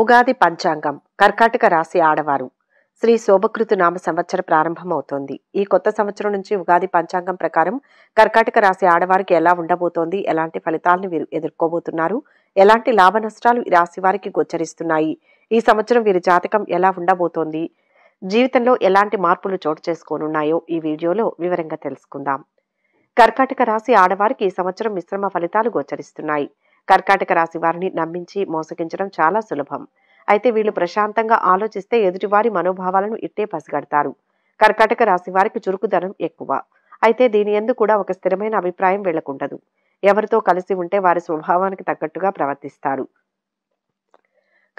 ఉగాది పంచాంగం కర్కాటక రాశి ఆడవారు శ్రీ శోభకృతు నామ సంవత్సర ప్రారంభమవుతోంది ఈ కొత్త సంవత్సరం నుంచి ఉగాది పంచాంగం ప్రకారం కర్కాటక రాశి ఆడవారికి ఎలా ఉండబోతోంది ఎలాంటి ఫలితాలను వీరు ఎదుర్కోబోతున్నారు ఎలాంటి లాభ నష్టాలు ఈ రాశి వారికి గోచరిస్తున్నాయి ఈ సంవత్సరం వీరి జాతకం ఎలా ఉండబోతోంది జీవితంలో ఎలాంటి మార్పులు చోటు చేసుకోనున్నాయో ఈ వీడియోలో వివరంగా తెలుసుకుందాం కర్కాటక రాశి ఆడవారికి ఈ సంవత్సరం మిశ్రమ ఫలితాలు గోచరిస్తున్నాయి కర్కాటక రాశి వారిని నమ్మించి మోసగించడం చాలా సులభం అయితే వీళ్ళు ప్రశాంతంగా ఆలోచిస్తే ఎదుటివారి మనోభావాలను ఇట్టే పసిగడతారు కర్కాటక రాశి వారికి చురుకుదనం ఎక్కువ అయితే దీని ఎందు కూడా ఒక స్థిరమైన అభిప్రాయం వీళ్ళకుండదు ఎవరితో కలిసి ఉంటే వారి స్వభావానికి తగ్గట్టుగా ప్రవర్తిస్తారు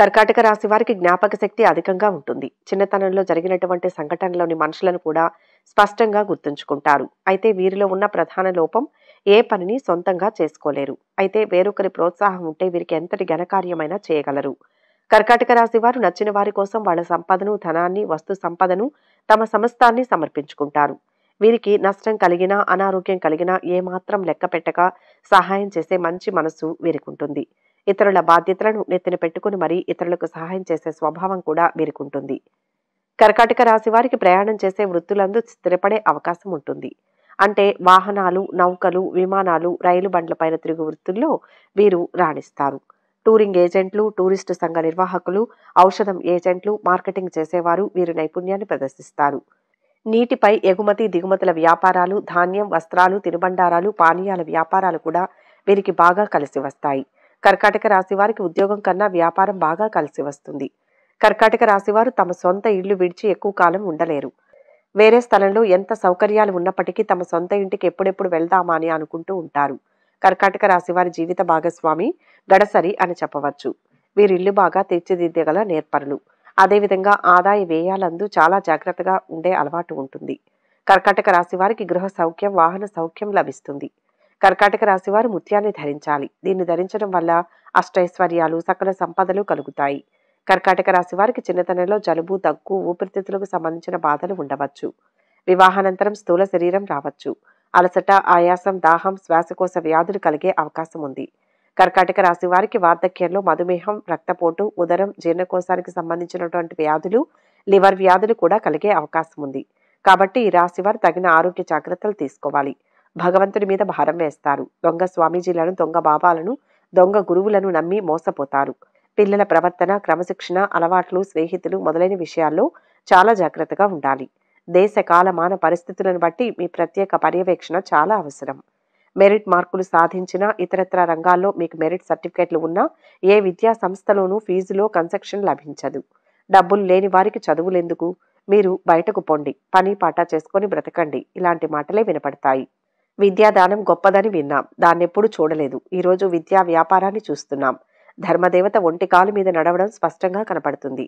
కర్కాటక రాశి వారికి జ్ఞాపక శక్తి అధికంగా ఉంటుంది చిన్నతనంలో జరిగినటువంటి సంఘటనలోని మనుషులను కూడా స్పష్టంగా గుర్తుంచుకుంటారు అయితే వీరిలో ఉన్న ప్రధాన లోపం ఏ పనిని సొంతంగా చేసుకోలేరు అయితే వేరొకరి ప్రోత్సాహం ఉంటే వీరికి ఎంతటి ఘనకార్యమైనా చేయగలరు కర్కాటక రాశి వారు నచ్చిన వారి కోసం వాళ్ళ సంపదను ధనాన్ని వస్తు సంపదను తమ సమస్తాన్ని సమర్పించుకుంటారు వీరికి నష్టం కలిగినా అనారోగ్యం కలిగినా ఏమాత్రం లెక్క పెట్టక సహాయం చేసే మంచి మనసు వీరికుంటుంది ఇతరుల బాధ్యతలను నెత్తిన పెట్టుకుని మరీ ఇతరులకు సహాయం చేసే స్వభావం కూడా వీరికుంటుంది కర్కాటక రాశి వారికి ప్రయాణం చేసే వృత్తులందు స్థిరపడే అవకాశం ఉంటుంది అంటే వాహనాలు నౌకలు విమానాలు రైలు బండ్లపైన తిరుగు వృత్తుల్లో వీరు రాణిస్తారు టూరింగ్ ఏజెంట్లు టూరిస్టు సంఘ నిర్వాహకులు ఔషధం ఏజెంట్లు మార్కెటింగ్ చేసేవారు వీరి నైపుణ్యాన్ని ప్రదర్శిస్తారు నీటిపై ఎగుమతి దిగుమతుల వ్యాపారాలు ధాన్యం వస్త్రాలు తినుబండారాలు పానీయాల వ్యాపారాలు కూడా వీరికి బాగా కలిసి వస్తాయి కర్కాటక రాశి వారికి ఉద్యోగం కన్నా వ్యాపారం బాగా కలిసి వస్తుంది కర్కాటక రాశివారు తమ సొంత ఇళ్లు విడిచి ఎక్కువ కాలం ఉండలేరు వేరే స్థలంలో ఎంత సౌకర్యాలు ఉన్నప్పటికీ తమ సొంత ఇంటికి ఎప్పుడెప్పుడు వెళ్దామా అని అనుకుంటూ ఉంటారు కర్కాటక రాశివారి జీవిత భాగస్వామి గడసరి అని చెప్పవచ్చు వీరిల్లు బాగా తీర్చిదిద్దగల నేర్పరులు అదేవిధంగా ఆదాయ వ్యయాలందు చాలా జాగ్రత్తగా ఉండే అలవాటు ఉంటుంది కర్కాటక రాశివారికి గృహ సౌఖ్యం వాహన సౌఖ్యం లభిస్తుంది కర్కాటక రాశివారు ముత్యాన్ని ధరించాలి దీన్ని ధరించడం వల్ల అష్టైశ్వర్యాలు సకల సంపదలు కలుగుతాయి కర్కాటక రాశి వారికి చిన్నతనంలో జలుబు దగ్గు ఊపిరితిత్తులకు సంబంధించిన బాధలు ఉండవచ్చు వివాహానంతరం స్థూల శరీరం రావచ్చు అలసట ఆయాసం దాహం శ్వాసకోశ వ్యాధులు కలిగే అవకాశం ఉంది కర్కాటక రాశి వారికి వార్ధక్యంలో మధుమేహం రక్తపోటు ఉదరం జీర్ణకోశానికి సంబంధించినటువంటి వ్యాధులు లివర్ వ్యాధులు కూడా కలిగే అవకాశం ఉంది కాబట్టి ఈ రాశి వారు తగిన ఆరోగ్య జాగ్రత్తలు తీసుకోవాలి భగవంతుడి మీద భారం వేస్తారు దొంగ స్వామీజీలను దొంగ బాబాలను దొంగ గురువులను నమ్మి మోసపోతారు పిల్లల ప్రవర్తన క్రమశిక్షణ అలవాట్లు స్నేహితులు మొదలైన విషయాల్లో చాలా జాగ్రత్తగా ఉండాలి దేశ కాలమాన పరిస్థితులను బట్టి మీ ప్రత్యేక పర్యవేక్షణ చాలా అవసరం మెరిట్ మార్కులు సాధించిన ఇతరత్ర రంగాల్లో మీకు మెరిట్ సర్టిఫికేట్లు ఉన్నా ఏ విద్యా సంస్థలోనూ ఫీజులో కన్సెక్షన్ లభించదు డబ్బులు లేని వారికి చదువులెందుకు మీరు బయటకు పొండి పని పాట చేసుకొని బ్రతకండి ఇలాంటి మాటలే వినపడతాయి విద్యాదానం గొప్పదని విన్నాం దాన్నెప్పుడు చూడలేదు ఈరోజు విద్యా వ్యాపారాన్ని చూస్తున్నాం ధర్మదేవత ఒంటికాలు మీద నడవడం స్పష్టంగా కనపడుతుంది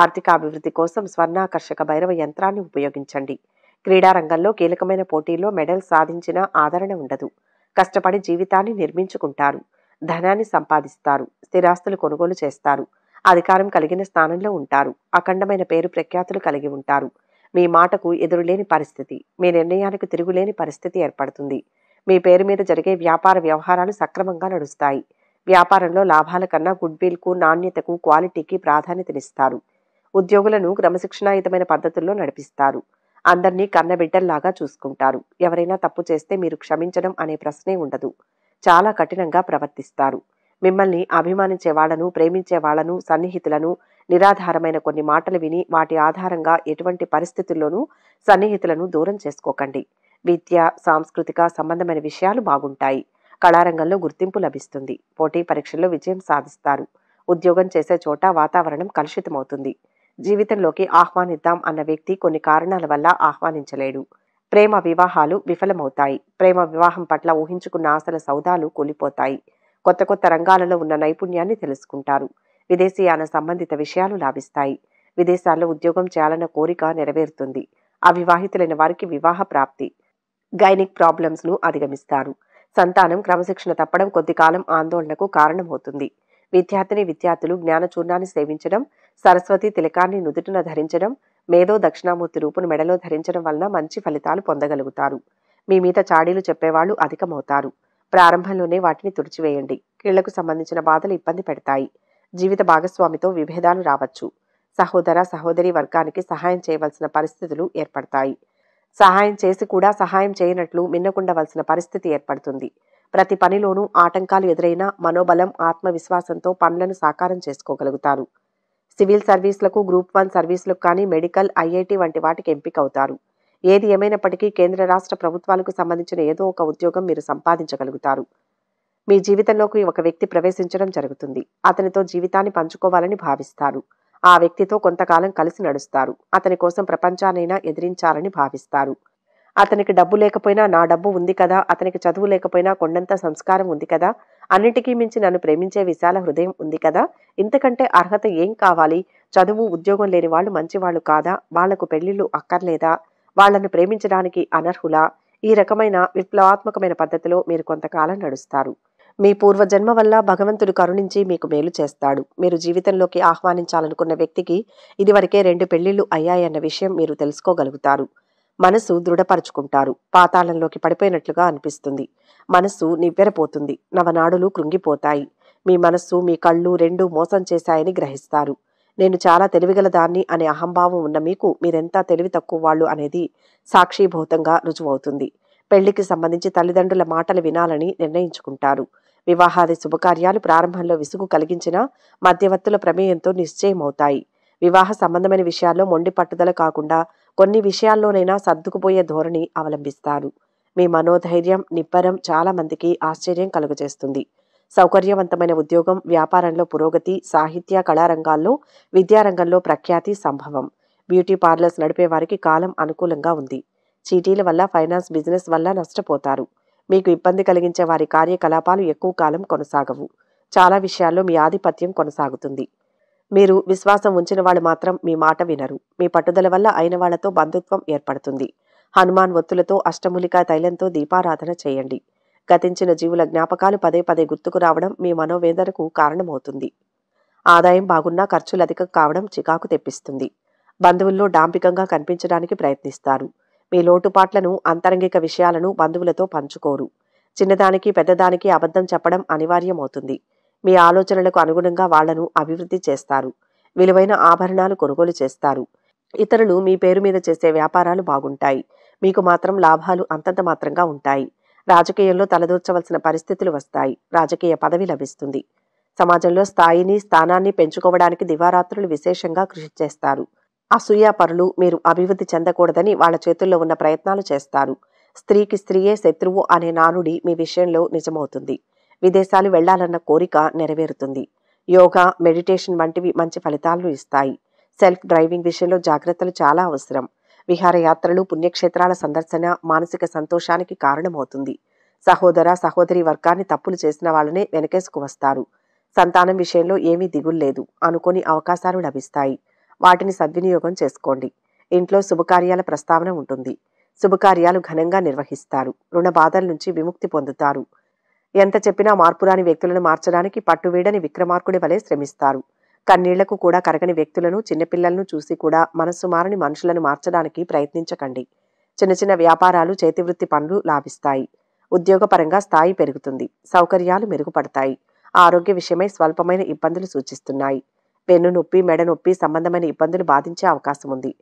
ఆర్థిక అభివృద్ధి కోసం స్వర్ణాకర్షక భైరవ యంత్రాన్ని ఉపయోగించండి క్రీడారంగంలో కీలకమైన పోటీల్లో మెడల్ సాధించిన ఆదరణ ఉండదు కష్టపడి జీవితాన్ని నిర్మించుకుంటారు ధనాన్ని సంపాదిస్తారు స్థిరాస్తులు కొనుగోలు చేస్తారు అధికారం కలిగిన స్థానంలో ఉంటారు అఖండమైన పేరు ప్రఖ్యాతులు కలిగి ఉంటారు మీ మాటకు ఎదురులేని పరిస్థితి మీ నిర్ణయానికి తిరుగులేని పరిస్థితి ఏర్పడుతుంది మీ పేరు మీద జరిగే వ్యాపార వ్యవహారాలు సక్రమంగా నడుస్తాయి వ్యాపారంలో లాభాల కన్నా గుడ్విల్కు నాణ్యతకు క్వాలిటీకి ప్రాధాన్యతనిస్తారు ఉద్యోగులను క్రమశిక్షణాయుతమైన పద్ధతుల్లో నడిపిస్తారు అందరినీ కన్నబిడ్డల్లాగా చూసుకుంటారు ఎవరైనా తప్పు చేస్తే మీరు క్షమించడం అనే ప్రశ్నే ఉండదు చాలా కఠినంగా ప్రవర్తిస్తారు మిమ్మల్ని అభిమానించే వాళ్లను ప్రేమించే వాళ్లను సన్నిహితులను నిరాధారమైన కొన్ని మాటలు విని వాటి ఆధారంగా ఎటువంటి పరిస్థితుల్లోనూ సన్నిహితులను దూరం చేసుకోకండి విద్య సాంస్కృతిక సంబంధమైన విషయాలు బాగుంటాయి కళారంగంలో గుర్తింపు లభిస్తుంది పోటీ పరీక్షల్లో విజయం సాధిస్తారు ఉద్యోగం చేసే చోట వాతావరణం కలుషితమవుతుంది జీవితంలోకి ఆహ్వానిద్దాం అన్న వ్యక్తి కొన్ని కారణాల వల్ల ఆహ్వానించలేడు ప్రేమ వివాహాలు విఫలమవుతాయి ప్రేమ వివాహం పట్ల ఊహించుకున్న ఆశల సౌదాలు కూలిపోతాయి కొత్త కొత్త రంగాలలో ఉన్న నైపుణ్యాన్ని తెలుసుకుంటారు విదేశీయాన సంబంధిత విషయాలు లాభిస్తాయి విదేశాల్లో ఉద్యోగం చేయాలన్న కోరిక నెరవేరుతుంది అవివాహితులైన వారికి వివాహ ప్రాప్తి గైనిక్ ప్రాబ్లమ్స్ను అధిగమిస్తారు సంతానం క్రమశిక్షణ తప్పడం కొద్ది కాలం ఆందోళనకు కారణమవుతుంది విద్యార్థిని విద్యార్థులు జ్ఞానచూర్ణాన్ని సేవించడం సరస్వతి తిలకాన్ని నుదుటిన ధరించడం మేధో దక్షిణామూర్తి రూపును మెడలో ధరించడం వలన మంచి ఫలితాలు పొందగలుగుతారు మీ మీద చాడీలు చెప్పేవాళ్లు అధికమవుతారు ప్రారంభంలోనే వాటిని తుడిచివేయండి కీళ్లకు సంబంధించిన బాధలు ఇబ్బంది పెడతాయి జీవిత భాగస్వామితో విభేదాలు రావచ్చు సహోదర సహోదరి వర్గానికి సహాయం చేయవలసిన పరిస్థితులు ఏర్పడతాయి సహాయం చేసి కూడా సహాయం చేయనట్లు మిన్నకుండవలసిన పరిస్థితి ఏర్పడుతుంది ప్రతి పనిలోనూ ఆటంకాలు ఎదురైనా మనోబలం ఆత్మవిశ్వాసంతో పనులను సాకారం చేసుకోగలుగుతారు సివిల్ సర్వీసులకు గ్రూప్ వన్ సర్వీసులకు కానీ మెడికల్ ఐఐటి వంటి వాటికి ఎంపిక అవుతారు ఏది ఏమైనప్పటికీ కేంద్ర రాష్ట్ర ప్రభుత్వాలకు సంబంధించిన ఏదో ఒక ఉద్యోగం మీరు సంపాదించగలుగుతారు మీ జీవితంలోకి ఒక వ్యక్తి ప్రవేశించడం జరుగుతుంది అతనితో జీవితాన్ని పంచుకోవాలని భావిస్తారు ఆ వ్యక్తితో కొంతకాలం కలిసి నడుస్తారు అతని కోసం ప్రపంచానైనా ఎదిరించాలని భావిస్తారు అతనికి డబ్బు లేకపోయినా నా డబ్బు ఉంది కదా అతనికి చదువు లేకపోయినా కొండంత సంస్కారం ఉంది కదా అన్నిటికీ మించి నన్ను ప్రేమించే విశాల హృదయం ఉంది కదా ఇంతకంటే అర్హత ఏం కావాలి చదువు ఉద్యోగం లేని వాళ్ళు మంచివాళ్ళు కాదా వాళ్లకు పెళ్లిళ్ళు అక్కర్లేదా వాళ్లను ప్రేమించడానికి అనర్హులా ఈ రకమైన విప్లవాత్మకమైన పద్ధతిలో మీరు కొంతకాలం నడుస్తారు మీ పూర్వజన్మ వల్ల భగవంతుడు కరుణించి మీకు మేలు చేస్తాడు మీరు జీవితంలోకి ఆహ్వానించాలనుకున్న వ్యక్తికి ఇదివరకే రెండు పెళ్లిళ్ళు అయ్యాయన్న విషయం మీరు తెలుసుకోగలుగుతారు మనసు దృఢపరుచుకుంటారు పాతాళంలోకి పడిపోయినట్లుగా అనిపిస్తుంది మనస్సు నివ్వెరపోతుంది నవనాడులు కృంగిపోతాయి మీ మనస్సు మీ కళ్ళు రెండూ మోసం చేశాయని గ్రహిస్తారు నేను చాలా తెలివిగలదాన్ని అనే అహంభావం ఉన్న మీకు మీరెంత తెలివి తక్కువ వాళ్ళు అనేది సాక్షిభూతంగా రుజువవుతుంది పెళ్లికి సంబంధించి తల్లిదండ్రుల మాటలు వినాలని నిర్ణయించుకుంటారు వివాహాది శుభకార్యాలు ప్రారంభంలో విసుగు కలిగించిన మధ్యవర్తుల ప్రమేయంతో నిశ్చయమవుతాయి వివాహ సంబంధమైన విషయాల్లో మొండి పట్టుదల కాకుండా కొన్ని విషయాల్లోనైనా సర్దుకుపోయే ధోరణి అవలంబిస్తారు మీ మనోధైర్యం నిబ్బరం చాలా మందికి ఆశ్చర్యం కలుగజేస్తుంది సౌకర్యవంతమైన ఉద్యోగం వ్యాపారంలో పురోగతి సాహిత్య కళారంగాల్లో విద్యారంగంలో ప్రఖ్యాతి సంభవం బ్యూటీ పార్లర్స్ నడిపే వారికి కాలం అనుకూలంగా ఉంది చీటీల వల్ల ఫైనాన్స్ బిజినెస్ వల్ల నష్టపోతారు మీకు ఇబ్బంది కలిగించే వారి కార్యకలాపాలు ఎక్కువ కాలం కొనసాగవు చాలా విషయాల్లో మీ ఆధిపత్యం కొనసాగుతుంది మీరు విశ్వాసం ఉంచిన వాళ్ళు మాత్రం మీ మాట వినరు మీ పట్టుదల వల్ల అయిన వాళ్లతో బంధుత్వం ఏర్పడుతుంది హనుమాన్ ఒత్తులతో అష్టములికా తైలంతో దీపారాధన చేయండి గతించిన జీవుల జ్ఞాపకాలు పదే పదే గుర్తుకు రావడం మీ మనోవేదనకు కారణమవుతుంది ఆదాయం బాగున్నా ఖర్చులు అధికం కావడం చికాకు తెప్పిస్తుంది బంధువుల్లో డాంపికంగా కనిపించడానికి ప్రయత్నిస్తారు మీ లోటుపాట్లను అంతరంగిక విషయాలను బంధువులతో పంచుకోరు చిన్నదానికి పెద్దదానికి అబద్ధం చెప్పడం అనివార్యమవుతుంది మీ ఆలోచనలకు అనుగుణంగా వాళ్లను అభివృద్ధి చేస్తారు విలువైన ఆభరణాలు కొనుగోలు చేస్తారు ఇతరులు మీ పేరు మీద చేసే వ్యాపారాలు బాగుంటాయి మీకు మాత్రం లాభాలు అంతంత మాత్రంగా ఉంటాయి రాజకీయంలో తలదూర్చవలసిన పరిస్థితులు వస్తాయి రాజకీయ పదవి లభిస్తుంది సమాజంలో స్థాయిని స్థానాన్ని పెంచుకోవడానికి దివారాత్రులు విశేషంగా కృషి చేస్తారు అసూయాపరులు మీరు అభివృద్ధి చెందకూడదని వాళ్ళ చేతుల్లో ఉన్న ప్రయత్నాలు చేస్తారు స్త్రీకి స్త్రీయే శత్రువు అనే నానుడి మీ విషయంలో నిజమవుతుంది విదేశాలు వెళ్లాలన్న కోరిక నెరవేరుతుంది యోగా మెడిటేషన్ వంటివి మంచి ఫలితాలను ఇస్తాయి సెల్ఫ్ డ్రైవింగ్ విషయంలో జాగ్రత్తలు చాలా అవసరం విహారయాత్రలు పుణ్యక్షేత్రాల సందర్శన మానసిక సంతోషానికి కారణమవుతుంది సహోదర సహోదరి వర్గాన్ని తప్పులు చేసిన వాళ్ళనే వెనకేసుకు వస్తారు సంతానం విషయంలో ఏమీ దిగుల్లేదు అనుకోని అవకాశాలు లభిస్తాయి వాటిని సద్వినియోగం చేసుకోండి ఇంట్లో శుభకార్యాల ప్రస్తావన ఉంటుంది శుభకార్యాలు ఘనంగా నిర్వహిస్తారు రుణ బాధల నుంచి విముక్తి పొందుతారు ఎంత చెప్పినా మార్పురాని వ్యక్తులను మార్చడానికి పట్టువీడని విక్రమార్కుడి వలె శ్రమిస్తారు కన్నీళ్లకు కూడా కరగని వ్యక్తులను చిన్నపిల్లలను చూసి కూడా మనస్సు మారని మనుషులను మార్చడానికి ప్రయత్నించకండి చిన్న చిన్న వ్యాపారాలు చేతివృత్తి పనులు లాభిస్తాయి ఉద్యోగపరంగా స్థాయి పెరుగుతుంది సౌకర్యాలు మెరుగుపడతాయి ఆరోగ్య విషయమై స్వల్పమైన ఇబ్బందులు సూచిస్తున్నాయి పెన్ను నొప్పి మెడ నొప్పి సంబంధమైన ఇబ్బందులు బాధించే అవకాశం ఉంది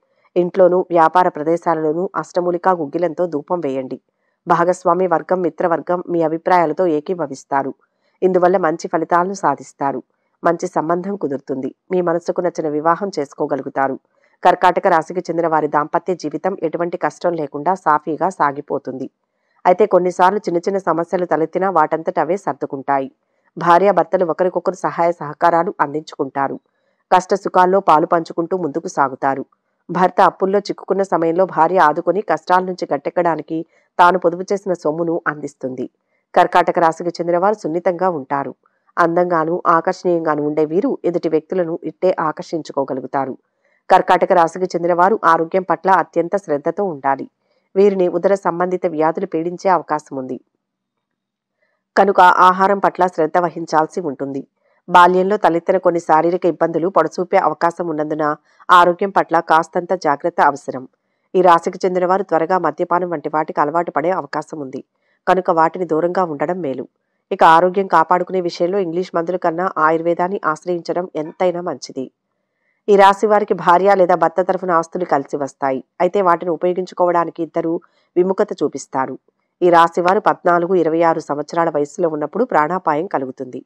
ఇంట్లోనూ వ్యాపార ప్రదేశాలలోనూ అష్టమూలికా గుగ్గిలంతో ధూపం వేయండి భాగస్వామి వర్గం మిత్రవర్గం మీ అభిప్రాయాలతో ఏకీభవిస్తారు ఇందువల్ల మంచి ఫలితాలను సాధిస్తారు మంచి సంబంధం కుదురుతుంది మీ మనసుకు నచ్చిన వివాహం చేసుకోగలుగుతారు కర్కాటక రాశికి చెందిన వారి దాంపత్య జీవితం ఎటువంటి కష్టం లేకుండా సాఫీగా సాగిపోతుంది అయితే కొన్నిసార్లు చిన్న చిన్న సమస్యలు తలెత్తినా వాటంతట అవే సర్దుకుంటాయి భార్యాభర్తలు ఒకరికొకరు సహాయ సహకారాలు అందించుకుంటారు కష్ట సుఖాల్లో పాలు పంచుకుంటూ ముందుకు సాగుతారు భర్త అప్పుల్లో చిక్కుకున్న సమయంలో భార్య ఆదుకుని కష్టాల నుంచి గట్టెక్కడానికి తాను పొదుపు చేసిన సొమ్మును అందిస్తుంది కర్కాటక రాశికి చెందినవారు సున్నితంగా ఉంటారు అందంగాను ఆకర్షణీయంగాను ఉండే వీరు ఎదుటి వ్యక్తులను ఇట్టే ఆకర్షించుకోగలుగుతారు కర్కాటక రాశికి చెందినవారు ఆరోగ్యం పట్ల అత్యంత శ్రద్ధతో ఉండాలి వీరిని ఉదర సంబంధిత వ్యాధులు పీడించే అవకాశం ఉంది కనుక ఆహారం పట్ల శ్రద్ధ వహించాల్సి ఉంటుంది బాల్యంలో తలెత్తిన కొన్ని శారీరక ఇబ్బందులు పొడసూపే అవకాశం ఉన్నందున ఆరోగ్యం పట్ల కాస్తంత జాగ్రత్త అవసరం ఈ రాశికి చెందినవారు త్వరగా మద్యపానం వంటి వాటికి అలవాటు పడే అవకాశం ఉంది కనుక వాటిని దూరంగా ఉండడం మేలు ఇక ఆరోగ్యం కాపాడుకునే విషయంలో ఇంగ్లీష్ మందుల కన్నా ఆయుర్వేదాన్ని ఆశ్రయించడం ఎంతైనా మంచిది ఈ రాశి వారికి భార్య లేదా భర్త తరఫున ఆస్తులు కలిసి వస్తాయి అయితే వాటిని ఉపయోగించుకోవడానికి ఇద్దరు విముఖత చూపిస్తారు ఈ రాశివారు పద్నాలుగు ఇరవై ఆరు సంవత్సరాల వయసులో ఉన్నప్పుడు ప్రాణాపాయం కలుగుతుంది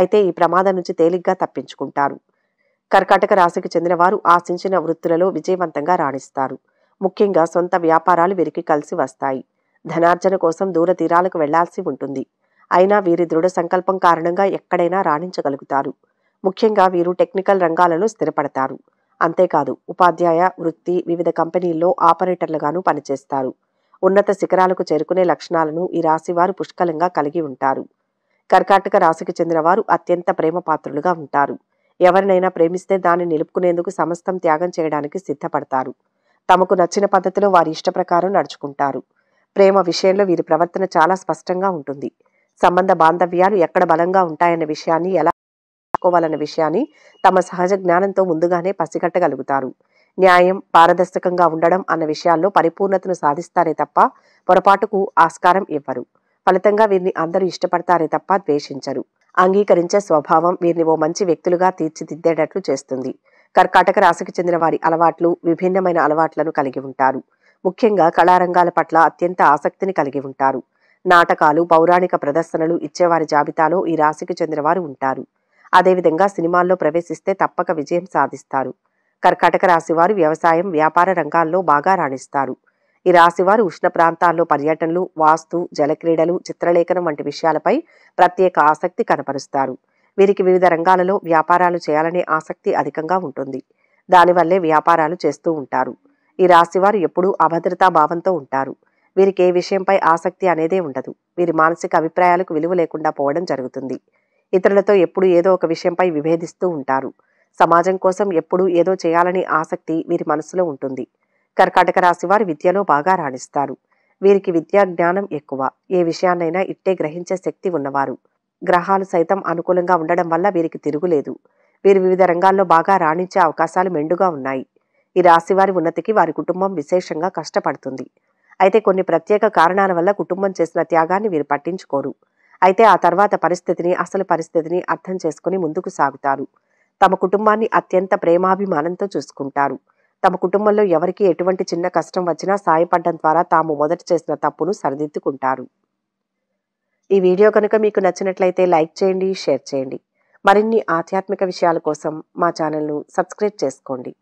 అయితే ఈ ప్రమాదం నుంచి తేలిగ్గా తప్పించుకుంటారు కర్కాటక రాశికి చెందినవారు ఆశించిన వృత్తులలో విజయవంతంగా రాణిస్తారు ముఖ్యంగా సొంత వ్యాపారాలు వీరికి కలిసి వస్తాయి ధనార్జన కోసం దూర తీరాలకు వెళ్లాల్సి ఉంటుంది అయినా వీరి దృఢ సంకల్పం కారణంగా ఎక్కడైనా రాణించగలుగుతారు ముఖ్యంగా వీరు టెక్నికల్ రంగాలలో స్థిరపడతారు అంతేకాదు ఉపాధ్యాయ వృత్తి వివిధ కంపెనీల్లో ఆపరేటర్లుగాను పనిచేస్తారు ఉన్నత శిఖరాలకు చేరుకునే లక్షణాలను ఈ రాశివారు పుష్కలంగా కలిగి ఉంటారు కర్కాటక రాశికి చెందిన వారు అత్యంత ప్రేమ పాత్రులుగా ఉంటారు ఎవరినైనా ప్రేమిస్తే దాన్ని నిలుపుకునేందుకు సమస్తం త్యాగం చేయడానికి సిద్ధపడతారు తమకు నచ్చిన పద్ధతిలో వారి ఇష్ట ప్రకారం నడుచుకుంటారు ప్రేమ విషయంలో వీరి ప్రవర్తన చాలా స్పష్టంగా ఉంటుంది సంబంధ బాంధవ్యాలు ఎక్కడ బలంగా ఉంటాయన్న విషయాన్ని ఎలా తెలుసుకోవాలన్న విషయాన్ని తమ సహజ జ్ఞానంతో ముందుగానే పసిగట్టగలుగుతారు న్యాయం పారదర్శకంగా ఉండడం అన్న విషయాల్లో పరిపూర్ణతను సాధిస్తారే తప్ప పొరపాటుకు ఆస్కారం ఇవ్వరు ఫలితంగా వీరిని అందరూ ఇష్టపడతారే తప్ప ద్వేషించరు అంగీకరించే స్వభావం వీరిని ఓ మంచి వ్యక్తులుగా తీర్చిదిద్దేటట్లు చేస్తుంది కర్కాటక రాశికి చెందిన వారి అలవాట్లు విభిన్నమైన అలవాట్లను కలిగి ఉంటారు ముఖ్యంగా కళారంగాల పట్ల అత్యంత ఆసక్తిని కలిగి ఉంటారు నాటకాలు పౌరాణిక ప్రదర్శనలు ఇచ్చేవారి జాబితాలో ఈ రాశికి చెందిన వారు ఉంటారు అదేవిధంగా సినిమాల్లో ప్రవేశిస్తే తప్పక విజయం సాధిస్తారు కర్కాటక రాశివారు వ్యవసాయం వ్యాపార రంగాల్లో బాగా రాణిస్తారు ఈ రాశివారు ఉష్ణ ప్రాంతాల్లో పర్యటనలు వాస్తు జలక్రీడలు చిత్రలేఖనం వంటి విషయాలపై ప్రత్యేక ఆసక్తి కనపరుస్తారు వీరికి వివిధ రంగాలలో వ్యాపారాలు చేయాలనే ఆసక్తి అధికంగా ఉంటుంది దానివల్లే వ్యాపారాలు చేస్తూ ఉంటారు ఈ రాశివారు ఎప్పుడూ అభద్రతా భావంతో ఉంటారు వీరికి ఏ విషయంపై ఆసక్తి అనేదే ఉండదు వీరి మానసిక అభిప్రాయాలకు విలువ లేకుండా పోవడం జరుగుతుంది ఇతరులతో ఎప్పుడు ఏదో ఒక విషయంపై విభేదిస్తూ ఉంటారు సమాజం కోసం ఎప్పుడూ ఏదో చేయాలనే ఆసక్తి వీరి మనసులో ఉంటుంది కర్కాటక రాశి వారు విద్యలో బాగా రాణిస్తారు వీరికి విద్యా జ్ఞానం ఎక్కువ ఏ విషయాన్నైనా ఇట్టే గ్రహించే శక్తి ఉన్నవారు గ్రహాలు సైతం అనుకూలంగా ఉండడం వల్ల వీరికి తిరుగులేదు వీరు వివిధ రంగాల్లో బాగా రాణించే అవకాశాలు మెండుగా ఉన్నాయి ఈ రాశి వారి ఉన్నతికి వారి కుటుంబం విశేషంగా కష్టపడుతుంది అయితే కొన్ని ప్రత్యేక కారణాల వల్ల కుటుంబం చేసిన త్యాగాన్ని వీరు పట్టించుకోరు అయితే ఆ తర్వాత పరిస్థితిని అసలు పరిస్థితిని అర్థం చేసుకుని ముందుకు సాగుతారు తమ కుటుంబాన్ని అత్యంత ప్రేమాభిమానంతో చూసుకుంటారు తమ కుటుంబంలో ఎవరికి ఎటువంటి చిన్న కష్టం వచ్చినా సాయపడడం ద్వారా తాము మొదట చేసిన తప్పును సరిదిద్దుకుంటారు ఈ వీడియో కనుక మీకు నచ్చినట్లయితే లైక్ చేయండి షేర్ చేయండి మరిన్ని ఆధ్యాత్మిక విషయాల కోసం మా ఛానల్ను సబ్స్క్రైబ్ చేసుకోండి